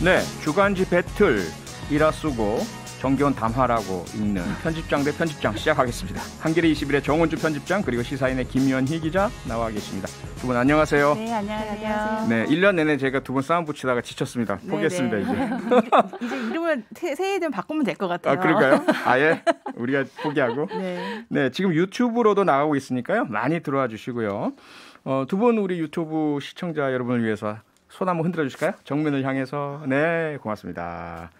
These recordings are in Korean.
네, 주간지 배틀이라 쓰고 정겨운 담화라고 읽는 편집장 대 편집장 시작하겠습니다. 한겨레 21의 정원주 편집장 그리고 시사인의 김현희 기자 나와 계십니다. 두 분 안녕하세요. 네, 안녕하세요. 네, 1년 내내 제가 두 분 싸움 붙이다가 지쳤습니다. 네, 포기했습니다, 네, 네. 이제. 이제 이름을 새해 좀 바꾸면 될 것 같아요. 아, 그럴까요? 아예 우리가 포기하고. 네. 네, 지금 유튜브로도 나가고 있으니까요. 많이 들어와 주시고요. 어, 두분 우리 유튜브 시청자 여러분을 위해서 손 한번 흔들어 주실까요? 정면을 향해서. 네, 고맙습니다.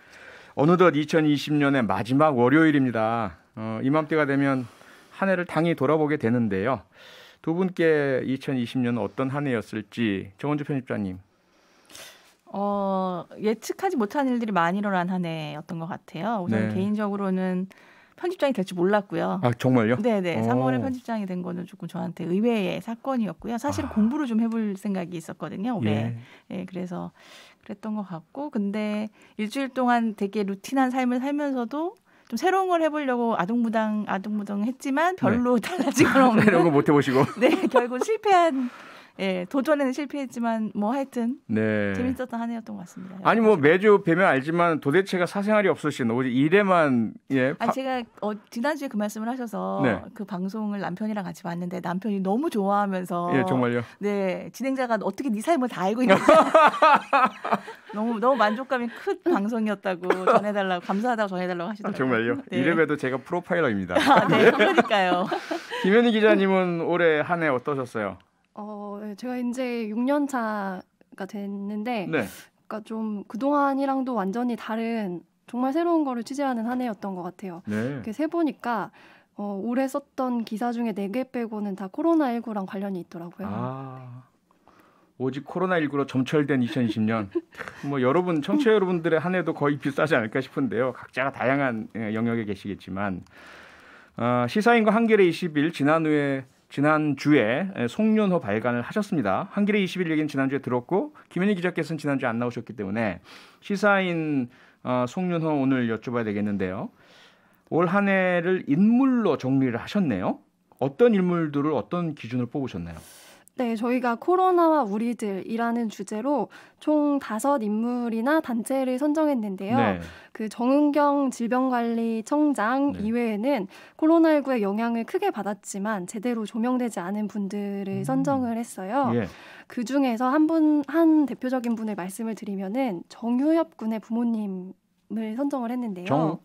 어느덧 2020년의 마지막 월요일입니다. 어, 이맘때가 되면 한 해를 당히 돌아보게 되는데요. 두 분께 2020년 어떤 한 해였을지 정원주 편집자님. 어, 예측하지 못한 일들이 많이 일어난 한 해였던 것 같아요. 우선 네. 개인적으로는 편집장이 될 줄 몰랐고요. 아 정말요? 네네. 오. 어. 3월에 편집장이 된 거는 조금 저한테 의외의 사건이었고요. 사실 아. 공부를 좀 해볼 생각이 있었거든요. 올해. 예. 네, 그래서 그랬던 것 같고 근데 일주일 동안 되게 루틴한 삶을 살면서도 좀 새로운 걸 해보려고 아동무당 아동무당 했지만 별로 네. 달라진 건 없는 새로운 거못 해보시고 네 결국 실패한 예, 도전에는 실패했지만 뭐 하여튼 네. 재밌었던 한 해였던 것 같습니다. 아니 뭐 매주 뵈면 알지만 도대체가 사생활이 없으신 오직 일에만 예. 아, 파... 아 제가 어, 지난주에 그 말씀을 하셔서 네. 그 방송을 남편이랑 같이 봤는데 남편이 너무 좋아하면서 예 정말요. 네 진행자가 어떻게 네 삶을 다 알고 있는지 너무 너무 만족감이 큰 방송이었다고 전해달라고 감사하다고 전해달라고 하시더라고요. 아, 정말요. 네. 이래봬도 제가 프로파일러입니다. 아, 네 그러니까요. 김현희 기자님은 올해 한 해 어떠셨어요? 어, 네, 제가 이제 6년 차가 됐는데, 네. 그러니까 좀 그동안이랑도 완전히 다른 정말 새로운 거를 취재하는 한 해였던 것 같아요. 네. 이렇게 세 보니까 어, 올해 썼던 기사 중에 네 개 빼고는 다 코로나19랑 관련이 있더라고요. 아, 오직 코로나19로 점철된 2020년. 뭐 여러분 청취자 여러분들의 한 해도 거의 비슷하지 않을까 싶은데요. 각자가 다양한 예, 영역에 계시겠지만 어, 시사인과 한겨레 2일 지난 후에 지난주에 송년호 발간을 하셨습니다. 한길의 20일 얘기는 지난주에 들었고 김현희 기자께서는 지난주에 안 나오셨기 때문에 시사인 어, 송년호 오늘 여쭤봐야 되겠는데요. 올 한 해를 인물로 정리를 하셨네요. 어떤 인물들을 어떤 기준으로 뽑으셨나요? 네, 저희가 코로나와 우리들이라는 주제로 총 다섯 인물이나 단체를 선정했는데요. 네. 그 정은경 질병관리청장 네. 이외에는 코로나19의 영향을 크게 받았지만 제대로 조명되지 않은 분들을 음. 선정을 했어요. 예. 그 중에서 한 분, 한 대표적인 분을 말씀을 드리면은 정유엽 군의 부모님을 선정을 했는데요. 정...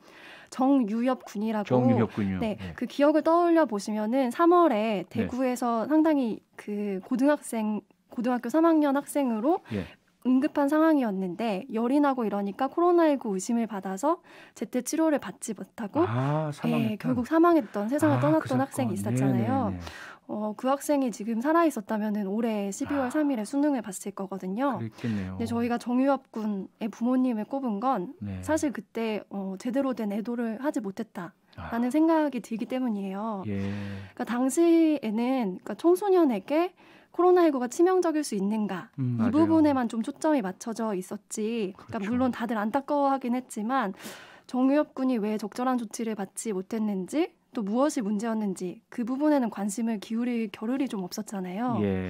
정유엽 군이라고 정유엽 군요. 네, 네, 그 기억을 떠올려 보시면은 3월에 대구에서 네. 상당히 그 고등학생 고등학교 3학년 학생으로 예. 응급한 상황이었는데 열이 나고 이러니까 코로나19 의심을 받아서 제때 치료를 받지 못하고 아, 예, 결국 사망했던 세상을 아, 떠났던 그 학생이 있었잖아요. 어, 그 학생이 지금 살아 있었다면은 올해 12월 아. 3일에 수능을 봤을 거거든요. 그랬겠네요. 근데 저희가 정유엽 군의 부모님을 꼽은 건 네. 사실 그때 어, 제대로 된 애도를 하지 못했다. 라는 아. 생각이 들기 때문이에요. 예. 그러니까 당시에는 그러니까 청소년에게 코로나19가 치명적일 수 있는가 음, 이 부분에만 좀 초점이 맞춰져 있었지. 그러니까 그렇죠. 그러니까 물론 다들 안타까워하긴 했지만 정유엽 군이 왜 적절한 조치를 받지 못했는지 또 무엇이 문제였는지 그 부분에는 관심을 기울일 겨를이 좀 없었잖아요. 예.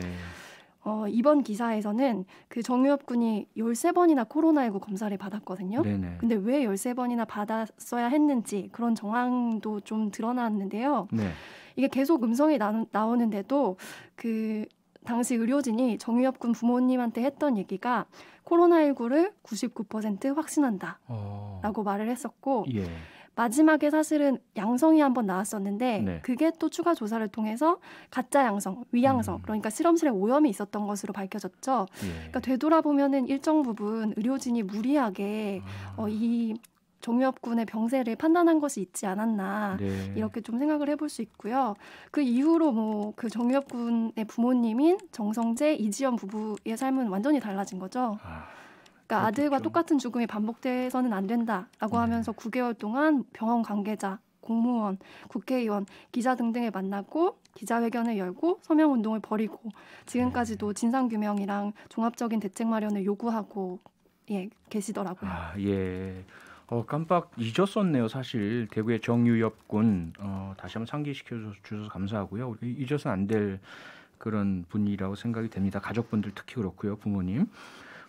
어, 이번 기사에서는 그 정유엽 군이 13번이나 코로나19 검사를 받았거든요. 네네. 근데 왜 13번이나 받았어야 했는지 그런 정황도 좀 드러났는데요. 네. 이게 계속 음성이 나, 나오는데도 그 당시 의료진이 정유엽 군 부모님한테 했던 얘기가 코로나19를 99% 확신한다 어. 라고 말을 했었고 예. 마지막에 사실은 양성이 한번 나왔었는데 네. 그게 또 추가 조사를 통해서 가짜 양성, 위양성 음. 그러니까 실험실에 오염이 있었던 것으로 밝혀졌죠. 예. 그러니까 되돌아보면은 일정 부분 의료진이 무리하게 아. 어, 이 종엽 군의 병세를 판단한 것이 있지 않았나 네. 이렇게 좀 생각을 해볼 수 있고요. 그 이후로 뭐그 종엽 군의 부모님인 정성재 이지연 부부의 삶은 완전히 달라진 거죠. 아. 그러니까 아들과 똑같은 죽음이 반복돼서는 안 된다라고 네. 하면서 9개월 동안 병원 관계자, 공무원, 국회의원, 기자 등등을 만나고 기자회견을 열고 서명 운동을 벌이고 지금까지도 네. 진상 규명이랑 종합적인 대책 마련을 요구하고 예 계시더라고요. 아, 예. 어, 깜빡 잊었었네요. 사실 대구의 정유엽 군 어, 다시 한번 상기시켜 주셔서 감사하고요. 잊어서는 안 될 그런 분이라고 생각이 됩니다. 가족분들 특히 그렇고요. 부모님.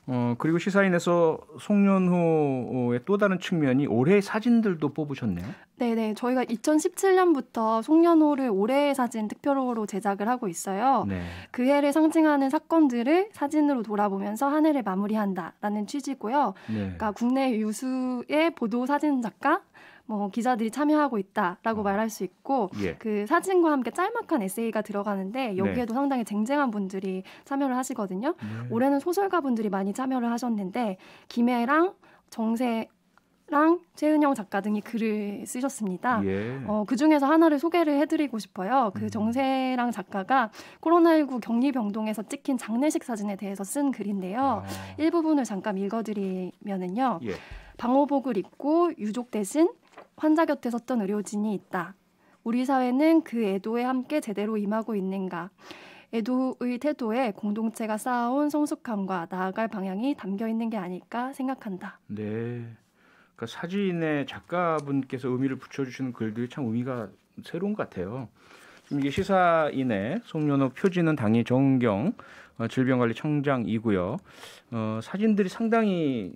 어, 그리고 시사인에서 송년호의 또 다른 측면이 올해 사진들도 뽑으셨네요. 네네. 저희가 2017년부터 송년호를 올해의 사진 특별호로 제작을 하고 있어요. 네. 그 해를 상징하는 사건들을 사진으로 돌아보면서 한 해를 마무리한다라는 취지고요. 네. 그러니까 국내 유수의 보도 사진 작가 뭐 기자들이 참여하고 있다라고 어. 말할 수 있고 예. 그 사진과 함께 짤막한 에세이가 들어가는데 네. 여기에도 네. 상당히 쟁쟁한 분들이 참여를 하시거든요. 네. 올해는 소설가 분들이 많이 참여를 하셨는데 김혜랑 정세 랑 최은영 작가 등이 글을 쓰셨습니다. 예. 어, 그 중에서 하나를 소개를 해드리고 싶어요. 그 음. 정세랑 작가가 코로나19 격리 병동에서 찍힌 장례식 사진에 대해서 쓴 글인데요. 아. 일부분을 잠깐 읽어드리면은요. 예. 방호복을 입고 유족 대신 환자 곁에 섰던 의료진이 있다. 우리 사회는 그 애도에 함께 제대로 임하고 있는가? 애도의 태도에 공동체가 쌓아온 성숙함과 나아갈 방향이 담겨 있는 게 아닐까 생각한다. 네. 그러니까 사진에 작가분께서 의미를 붙여주시는 글들이 참 의미가 새로운 것 같아요. 지금 이게 시사인의 송년호 표지는 당의 정경 어, 질병관리청장이고요. 어, 사진들이 상당히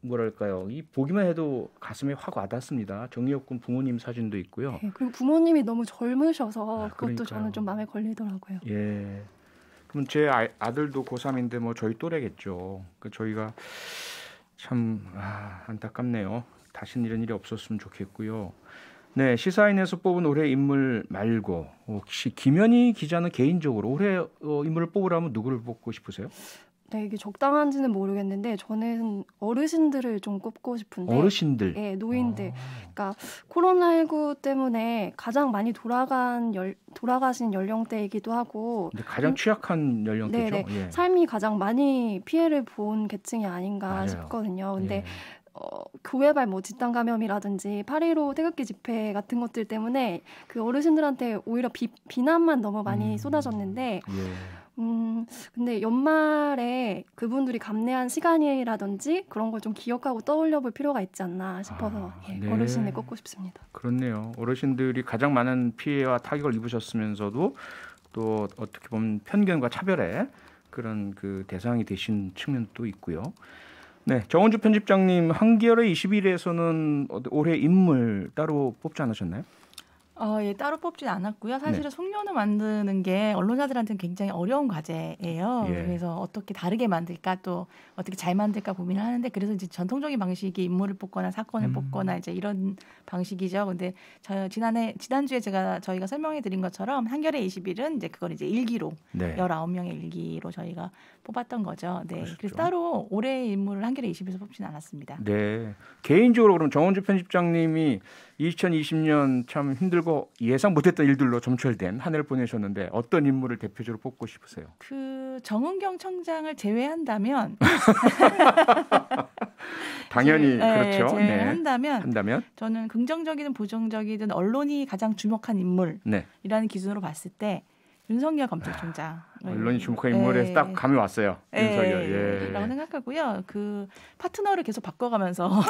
뭐랄까요 이 보기만 해도 가슴이확 와닿습니다. 정의엽 군 부모님 사진도 있고요. 네, 그리고 부모님이 너무 젊으셔서 아, 그것도 그러니까요. 저는 좀 마음에 걸리더라고요. 예. 그럼 제 아, 아 들도 고3인데 뭐 저희 또래겠죠. 그 저희가 참 아, 안타깝네요. 다신 이런 일이 없었으면 좋겠고요. 네, 시사인에서 뽑은 올해 인물 말고 혹시 김현희 기자는 개인적으로 올해 어, 인물을 뽑으라면 누구를 뽑고 싶으세요? 되게 적당한지는 모르겠는데 저는 어르신들을 좀 꼽고 싶은데 어르신들, 예, 노인들. 아. 그러니까 코로나19 때문에 가장 많이 돌아간 열, 돌아가신 연령대이기도 하고 가장 음. 취약한 연령대죠. 네, 네. 예. 삶이 가장 많이 피해를 본 계층이 아닌가 맞아요. 싶거든요. 근데 예. 어, 교회발 뭐 집단 감염이라든지 파리로 태극기 집회 같은 것들 때문에 그 어르신들한테 오히려 비, 비난만 너무 많이 음. 쏟아졌는데 예. 음, 근데 연말에 그분들이 감내한 시간이라든지 그런 걸 좀 기억하고 떠올려 볼 필요가 있지 않나 싶어서 아, 예, 네. 어르신을 꼽고 싶습니다. 그렇네요. 어르신들이 가장 많은 피해와 타격을 입으셨으면서도 또 어떻게 보면 편견과 차별에 그런 그 대상이 되신 측면도 있고요. 네, 정원주 편집장님 한겨레 21에서는 올해 인물 따로 뽑지 않으셨나요? 어, 예, 따로 뽑진 않았고요. 사실은 네. 송년을 만드는 게 언론사들한테는 굉장히 어려운 과제예요. 예. 그래서 어떻게 다르게 만들까 또 어떻게 잘 만들까 고민을 하는데 그래서 이제 전통적인 방식이 인물을 뽑거나 사건을 음. 뽑거나 이제 이런 방식이죠. 근데 저 지난해 지난주에 제가 저희가 설명해 드린 것처럼 한겨레 20일은 이제 그걸 이제 일기로 네. 19명의 일기로 저희가 뽑았던 거죠. 네. 그러셨죠. 그래서 따로 올해 인물을 한겨레 20에서 뽑진 않았습니다. 네. 개인적으로 그럼 정원주 편집장님이 2020년 참 힘들고 최고 예상 못했던 일들로 점철된 한 해를 보내셨는데 어떤 인물을 대표적으로 뽑고 싶으세요? 그 정은경 청장을 제외한다면 당연히 제, 네, 그렇죠. 네, 제외한다면 네. 한다면 저는 긍정적이든 부정적이든 언론이 가장 주목한 인물이라는 네. 기준으로 봤을 때 윤석열 검찰총장. 아, 언론이 주목한 네. 인물에서 딱 감이 왔어요. 네. 윤석열. 예. 라고 예. 생각하고요. 그 파트너를 계속 바꿔가면서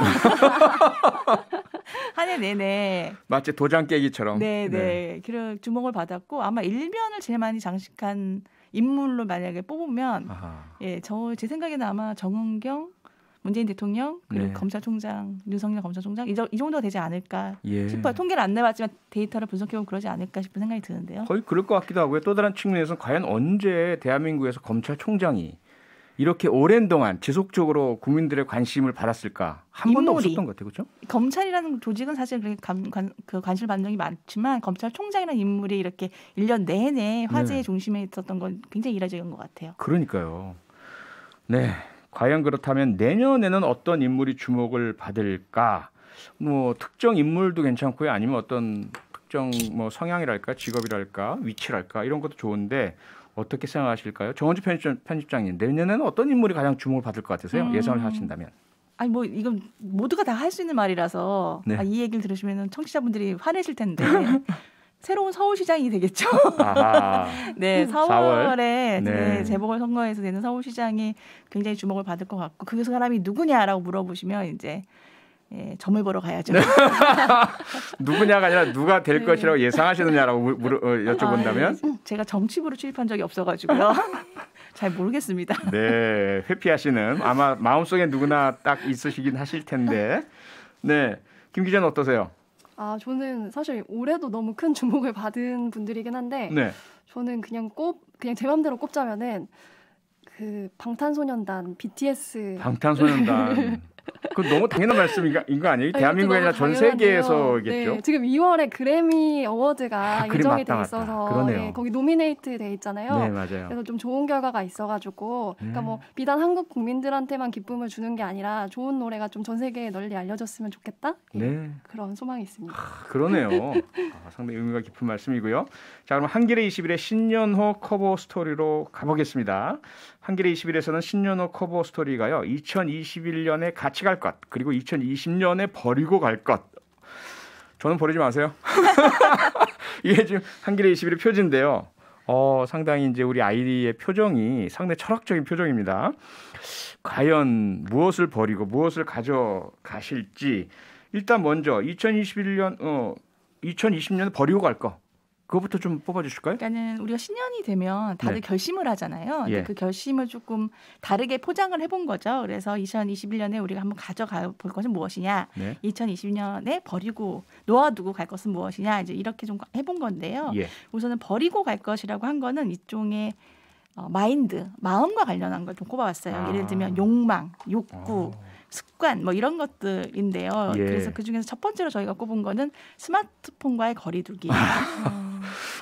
한 해 내내 마치 도장 깨기처럼. 네네. 네. 그런 주목을 받았고 아마 일면을 제일 많이 장식한 인물로 만약에 뽑으면 예, 저 제 생각에는 아마 정은경 문재인 대통령 그리고 네. 검찰총장 윤석열 검찰총장 이, 이 정도 되지 않을까 예. 싶어요. 통계를 안 내봤지만 데이터를 분석해보면 그러지 않을까 싶은 생각이 드는데요. 거의 그럴 것 같기도 하고요. 또 다른 측면에서 는 과연 언제 대한민국에서 검찰총장이 이렇게 오랜 동안 지속적으로 국민들의 관심을 받았을까 한 번도 없었던 것 같아요, 그렇죠? 검찰이라는 조직은 사실 그렇게 감, 관, 그 관심 반응이 많지만 검찰총장이라는 인물이 이렇게 1년 내내 화제의 네. 중심에 있었던 건 굉장히 이례적인 것 같아요. 그러니까요. 네, 과연 그렇다면 내년에는 어떤 인물이 주목을 받을까? 뭐 특정 인물도 괜찮고요. 아니면 어떤 특정 뭐 성향이랄까, 직업이랄까, 위치랄까 이런 것도 좋은데 어떻게 생각하실까요? 정원주 편집장, 편집장님 내년에는 어떤 인물이 가장 주목을 받을 것 같으세요? 음. 예상을 하신다면? 아니 뭐 이건 모두가 다 할 수 있는 말이라서 네. 아, 이 얘기를 들으시면 청취자분들이 화내실 텐데 새로운 서울시장이 되겠죠. 네, 4월에 네. 네, 재보궐 선거에서 되는 서울시장이 굉장히 주목을 받을 것 같고 그 사람이 누구냐라고 물어보시면 이제 예, 점을 보러 가야죠. 네. 누구냐가 아니라 누가 될 네. 것이라고 예상하시느냐라고 물어, 어, 여쭤본다면 아, 예. 제가 정치부로 출입한 적이 없어가지고요. 잘 모르겠습니다. 네, 회피하시는 아마 마음속에 누구나 딱 있으시긴 하실 텐데. 네, 김 기자는 어떠세요? 아, 저는 사실 올해도 너무 큰 주목을 받은 분들이긴 한데 네. 저는 그냥 꼽 그냥 제 마음대로 꼽자면은 그 방탄소년단 BTS 방탄소년단 그 너무 당연한 말씀인가 거 아니에요? 아니, 대한민국이나 전 세계에서겠죠. 네, 지금 2월에 그래미 어워드가 아, 예정이 맞다, 돼 있어서 네, 거기 노미네이트 돼 있잖아요. 네, 맞아요. 그래서 좀 좋은 결과가 있어가지고 음. 그러니까 뭐 네. 비단 한국 국민들한테만 기쁨을 주는 게 아니라 좋은 노래가 좀 전 세계에 널리 알려졌으면 좋겠다. 예, 네. 그런 소망이 있습니다. 아, 그러네요. 아, 상당히 의미가 깊은 말씀이고요. 자 그럼 한길의 21의 신년호 커버 스토리로 가보겠습니다. 한길의 21에서는 신년호 커버 스토리가요. 2021년에 같이 갈 것, 그리고 2020년에 버리고 갈 것. 저는 버리지 마세요. 이게 지금 한길의 21의 표지인데요. 어, 상당히 이제 우리 아이디의 표정이 상당히 철학적인 표정입니다. 과연 무엇을 버리고 무엇을 가져가실지 일단 먼저 2021년 어 2020년 에 버리고 갈 것. 그것부터좀 뽑아주실까요? 일단은 우리가 신년이 되면 다들 네. 결심을 하잖아요. 예. 그 결심을 조금 다르게 포장을 해본 거죠. 그래서 2021년에 우리가 한번 가져가 볼 것은 무엇이냐, 네. 2020년에 버리고 놓아두고 갈 것은 무엇이냐 이제 이렇게 좀 해본 건데요. 예. 우선은 버리고 갈 것이라고 한 거는 일종의 어, 마인드, 마음과 관련한 걸 좀 꼽아봤어요. 아. 예를 들면 욕망, 욕구, 아. 습관 뭐 이런 것들인데요. 예. 그래서 그 중에서 첫 번째로 저희가 꼽은 거는 스마트폰과의 거리두기.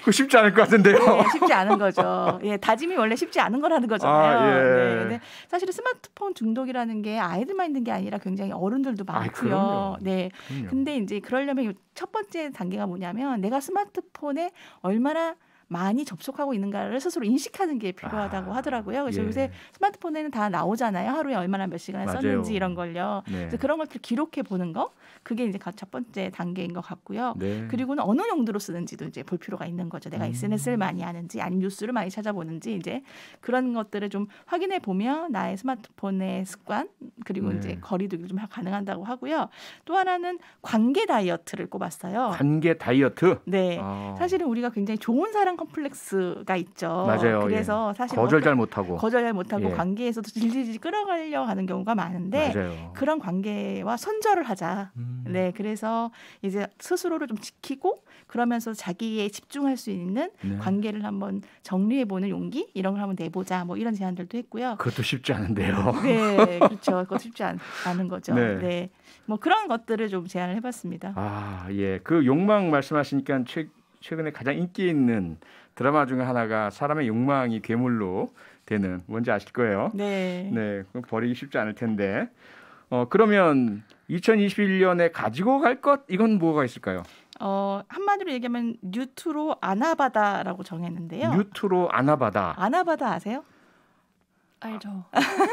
그 쉽지 않을 것 같은데요. 네, 쉽지 않은 거죠. 예, 다짐이 원래 쉽지 않은 거라는 거잖아요. 아, 예. 네, 근데 사실 스마트폰 중독이라는 게 아이들만 있는 게 아니라 굉장히 어른들도 많고요. 아, 네. 그럼요. 근데 이제 그러려면 첫 번째 단계가 뭐냐면 내가 스마트폰에 얼마나 많이 접촉하고 있는가를 스스로 인식하는 게 필요하다고 아, 하더라고요. 그래서 예. 요새 스마트폰에는 다 나오잖아요. 하루에 얼마나 몇 시간을 썼는지 이런 걸요. 네. 그래서 그런 것들 기록해 보는 거 그게 이제 첫 번째 단계인 것 같고요. 네. 그리고는 어느 용도로 쓰는지도 이제 볼 필요가 있는 거죠. 내가 음. SNS를 많이 하는지 아니면 뉴스를 많이 찾아보는지 이제 그런 것들을 좀 확인해 보면 나의 스마트폰의 습관 그리고 네. 이제 거리두기를 좀 가능한다고 하고요. 또 하나는 관계 다이어트를 꼽았어요. 관계 다이어트? 네. 아. 사실은 우리가 굉장히 좋은 사람 신장 컴플렉스가 있죠. 맞아요. 그래서 예. 사실 거절 잘 못하고 거절 잘 못하고 예. 관계에서도 질질 질 끌어가려 하는 경우가 많은데 맞아요. 그런 관계와 선절을 하자. 음. 네, 그래서 이제 스스로를 좀 지키고 그러면서 자기에 집중할 수 있는 네. 관계를 한번 정리해 보는 용기 이런 걸 한번 내보자. 뭐 이런 제안들도 했고요. 그것도 쉽지 않은데요. 네, 그렇죠. 그것 쉽지 않, 않은 거죠. 네. 네. 뭐 그런 것들을 좀 제안을 해봤습니다. 아, 예. 그 욕망 말씀하시니까 책 최근에 가장 인기 있는 드라마 중에 하나가 사람의 욕망이 괴물로 되는 뭔지 아실 거예요. 네. 네, 버리기 쉽지 않을 텐데. 어 그러면 2021년에 가지고 갈 것 이건 뭐가 있을까요? 어 한마디로 얘기하면 뉴트로 아나바다라고 정했는데요. 뉴트로 아나바다. 아나바다 아세요? 알죠.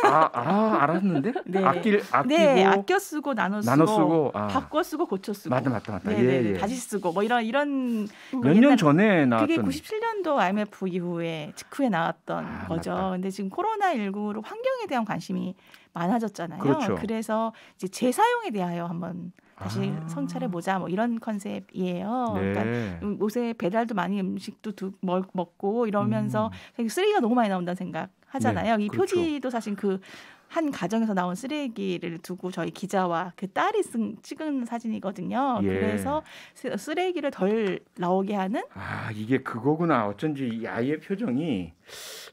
아, 아 알았는데? 네. 아낄 아끼고 네, 아껴 쓰고 나눠 쓰고, 나눠 쓰고 아. 바꿔 쓰고 고쳐 쓰고. 맞다 맞다 맞다. 네, 예, 네, 네. 예. 다시 쓰고 뭐 이런 이런 몇 년 전에 나왔던 그게 97년도 IMF 이후에 직후에 나왔던 아, 거죠. 맞다. 근데 지금 코로나 19로 환경에 대한 관심이 많아졌잖아요. 그렇죠. 그래서 이제 재사용에 대하여 한번 다시 아. 성찰해 보자 뭐 이런 컨셉이에요. 네. 그러니까 요새 음, 배달도 많이 음식도 두, 먹, 먹고 이러면서 음. 쓰레기가 너무 많이 나온다는 생각. 하잖아요. 네, 이 그렇죠. 표지도 사실 그 한 가정에서 나온 쓰레기를 두고 저희 기자와 그 딸이 쓴, 찍은 사진이거든요. 예. 그래서 쓰레기를 덜 나오게 하는 아 이게 그거구나. 어쩐지 이 아이의 표정이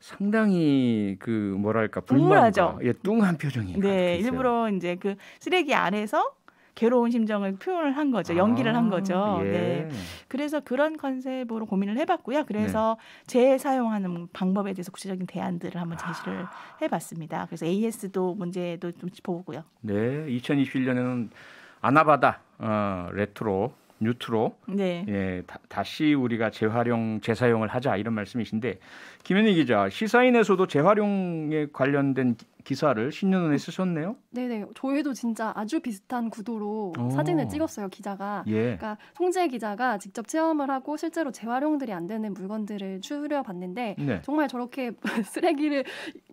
상당히 그 뭐랄까 불만과 예, 뚱한 표정이 네, 일부러 이제 그 쓰레기 안에서 괴로운 심정을 표현을 한 거죠. 연기를 아, 한 거죠. 예. 네. 그래서 그런 컨셉으로 고민을 해봤고요. 그래서 네. 재사용하는 방법에 대해서 구체적인 대안들을 한번 아. 제시를 해봤습니다. 그래서 AS도 문제도 좀짚보고요 네, 2021년에는 아나바다 어, 레트로 뉴트로 네. 예, 다, 시 우리가 재활용 재사용을 하자 이런 말씀이신데 김현희 기자 시사인에서도 재활용에 관련된 기사를 신년운에 어? 쓰셨네요. 네네. 저희도 진짜 아주 비슷한 구도로 오. 사진을 찍었어요 기자가. 예. 그러니까 송재 기자가 직접 체험을 하고 실제로 재활용들이 안 되는 물건들을 추려봤는데 네. 정말 저렇게 쓰레기를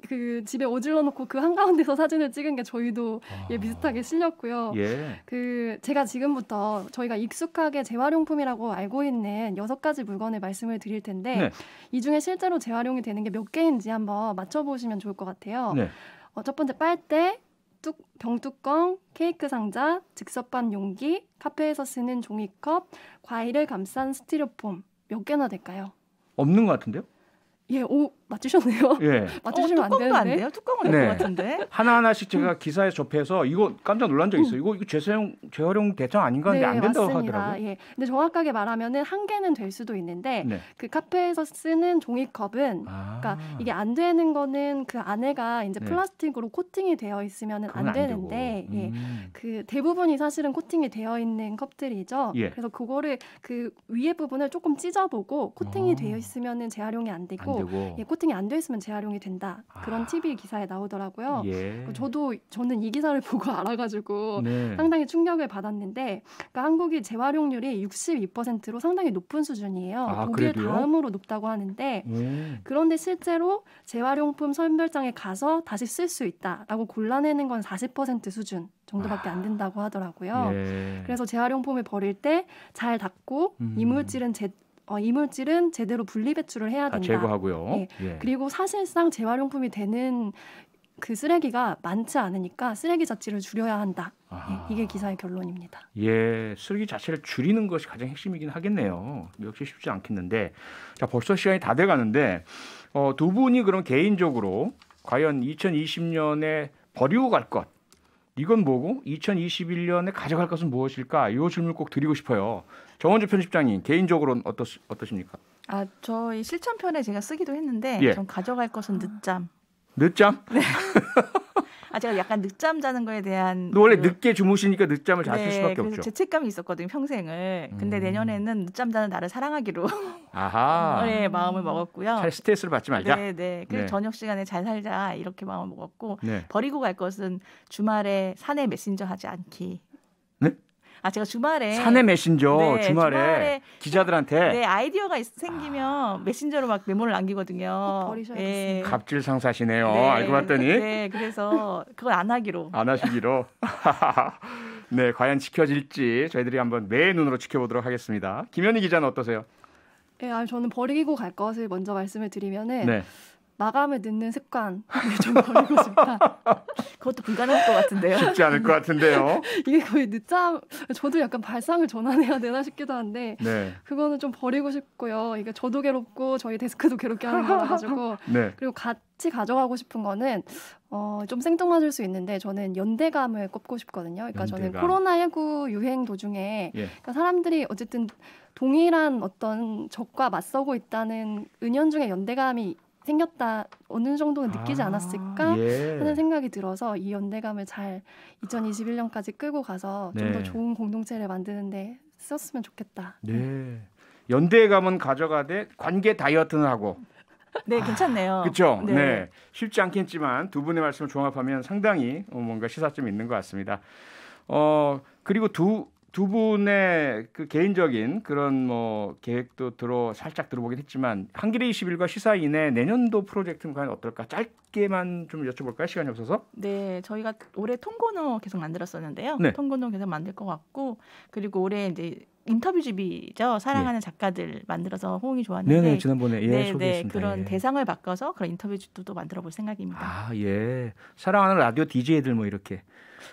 그 집에 어질러 놓고 그 한가운데서 사진을 찍은 게 저희도 아. 예, 비슷하게 실렸고요. 예. 그 제가 지금부터 저희가 익숙하게 재활용품이라고 알고 있는 여섯 가지 물건을 말씀을 드릴 텐데 네. 이 중에 실제로 재활용이 되는 게 몇 개인지 한번 맞춰보시면 좋을 것 같아요. 네. 어, 첫 번째 빨대, 뚝, 병뚜껑, 케이크 상자, 즉석반 용기, 카페에서 쓰는 종이컵, 과일을 감싼 스티로폼 몇 개나 될까요? 없는 것 같은데요? 예, 오, 맞추셨네요. 예. 맞추시면 어, 뚜껑도 안, 안 돼요? 뚜껑은 네. 것 같은데. 하나하나씩 제가 기사에 접해서 이거 깜짝 놀란 적 있어요. 이거 재사용 재활용 대상 아닌가 하는데 네, 안 된다고 맞습니다. 하더라고요. 예. 근데 정확하게 말하면은 한 개는 될 수도 있는데 네. 그 카페에서 쓰는 종이컵은 아. 그러니까 이게 안 되는 거는 그 안에가 이제 네. 플라스틱으로 코팅이 되어 있으면은 안 되는데 안 예. 음. 예. 그 대부분이 사실은 코팅이 되어 있는 컵들이죠. 예. 그래서 그거를 그 위에 부분을 조금 찢어보고 코팅이 오. 어. 되어 있으면은 재활용이 안 되고, 안 되고. 예, 코팅이 안 돼 있으면 재활용이 된다. 그런 아. TV 기사에 나오더라고요. 예. 저도 저는 이 기사를 보고 알아가지고 네. 상당히 충격을 받았는데, 그러니까 한국이 재활용률이 62%로 상당히 높은 수준이에요. 아, 독일 그래도요? 다음으로 높다고 하는데, 예. 그런데 실제로 재활용품 선별장에 가서 다시 쓸 수 있다라고 골라내는 건 40% 수준. 정도밖에 안 아. 된다고 하더라고요. 예. 그래서 재활용품을 버릴 때 잘 닦고 음. 이물질은 제, 어, 이물질은 제대로 분리 배출을 해야 아, 된다. 아, 제거하고요. 예. 예. 그리고 사실상 재활용품이 되는 그 쓰레기가 많지 않으니까 쓰레기 자체를 줄여야 한다. 아. 예. 이게 기사의 결론입니다. 예, 쓰레기 자체를 줄이는 것이 가장 핵심이긴 하겠네요. 역시 쉽지 않겠는데, 자 벌써 시간이 다 돼가는데 어, 두 분이 그럼 개인적으로 과연 2020년에 버리고 갈 것, 이건 뭐고 2021년에 가져갈 것은 무엇일까? 이 질문 꼭 드리고 싶어요. 정원주 편집장님 개인적으로는 어떠 어떠십니까? 아 저희 실천편에 제가 쓰기도 했는데 예. 전 가져갈 것은 아. 늦잠. 늦잠? 네. 아 제가 약간 늦잠 자는 거에 대한 원래 그... 늦게 주무시니까 늦잠을 잘 네, 수밖에 그래서 없죠. 죄책감이 있었거든요 평생을. 근데 음... 내년에는 늦잠 자는 나를 사랑하기로 아하. 네 마음을 먹었고요. 잘 스트레스를 받지 말자. 네네. 그 네. 저녁 시간에 잘 살자 이렇게 마음을 먹었고 네. 버리고 갈 것은 주말에 사내 메신저 하지 않기. 아 제가 주말에 사내 메신저 네, 주말에, 주말에, 기자들한테 네, 아이디어가 있, 생기면 아. 메신저로 막 메모를 남기거든요. 버리셔야 네. 갑질 상사시네요. 네. 알고 봤더니. 네, 그래서 그걸 안 하기로. 안 하시기로. 네, 과연 지켜질지 저희들이 한번 매 눈으로 지켜보도록 하겠습니다. 김현희 기자는 어떠세요? 예, 네, 아 저는 버리고 갈 것을 먼저 말씀을 드리면은 네. 마감을 늦는 습관을 좀 버리고 싶다. 그것도 불가능할 것 같은데요. 쉽지 않을 것 같은데요. 이게 거의 늦잠. 저도 약간 발상을 전환해야 되나 싶기도 한데 네. 그거는 좀 버리고 싶고요. 이게 저도 괴롭고 저희 데스크도 괴롭게 하는 거라 가지고 네. 그리고 같이 가져가고 싶은 거는 어, 좀 생뚱맞을 수 있는데 저는 연대감을 꼽고 싶거든요. 그러니까 연대감. 저는 코로나19 유행 도중에 예. 그러니까 사람들이 어쨌든 동일한 어떤 적과 맞서고 있다는 은연중에 연대감이 생겼다 어느 정도는 느끼지 아, 않았을까 예. 하는 생각이 들어서 이 연대감을 잘 2021년까지 끌고 가서 네. 좀더 좋은 공동체를 만드는데 썼으면 좋겠다. 네. 네. 연대감은 가져가되 관계 다이어트는 하고. 네, 아, 괜찮네요. 아, 그렇죠. 네. 네. 쉽지 않겠지만 두 분의 말씀을 종합하면 상당히 뭔가 시사점이 있는 것 같습니다. 어 그리고 두두 분의 그 개인적인 그런 뭐 계획도 들어 살짝 들어보긴 했지만 한길의 21과 시사인의 내년도 프로젝트는 과연 어떨까 짧게만 좀 여쭤볼까요 시간이 없어서 네 저희가 올해 통고노 계속 만들었었는데요 네. 통고노 계속 만들 것 같고 그리고 올해 이제 인터뷰집이죠. 사랑하는 네. 작가들 만들어서 호응이 좋았는데 네네, 네, 지난번에 예, 네, 네 소개했습니다. 그런 예. 대상을 바꿔서 그런 인터뷰집도 또 만들어 볼 생각입니다. 아, 예. 사랑하는 라디오 DJ들 뭐 이렇게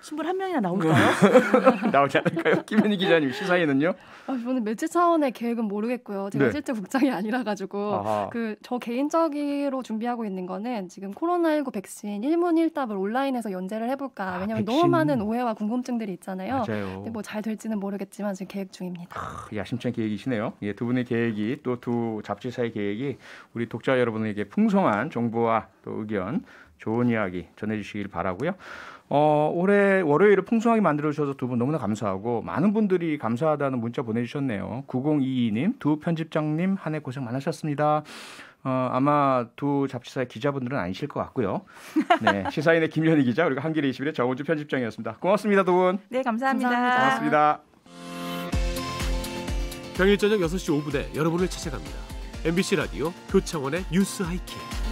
21명이나 나올까요? 나오지 않을까요? 김현희 기자님 시사에는요? 아, 저는 매체 차원의 계획은 모르겠고요. 제가 네. 실제 국장이 아니라 가지고 그 저 개인적으로 준비하고 있는 거는 지금 코로나19 백신 1문 1답을 온라인에서 연재를 해볼까. 왜냐하면 아, 너무 많은 오해와 궁금증들이 있잖요아요뭐잘 될지는 모르겠지만 지금 계획 중입니다. 아, 야심찬 계획이시네요. 예, 두 분의 계획이 또 두 잡지사의 계획이 우리 독자 여러분에게 풍성한 정보와 또 의견 좋은 이야기 전해주시길 바라고요. 어, 올해 월요일을 풍성하게 만들어주셔서 두 분 너무나 감사하고 많은 분들이 감사하다는 문자 보내주셨네요. 9022님, 두 편집장님 한 해 고생 많으셨습니다. 어, 아마 두 잡지사의 기자분들은 아니실 것 같고요. 네, 시사인의 김현희 기자 그리고 한길 21의 정우주 편집장이었습니다. 고맙습니다, 두 분. 네, 감사합니다. 감사합니다. 고맙습니다. 평일 저녁 6시 5분에 여러분을 찾아갑니다. MBC 라디오 표창원의 뉴스 하이킥.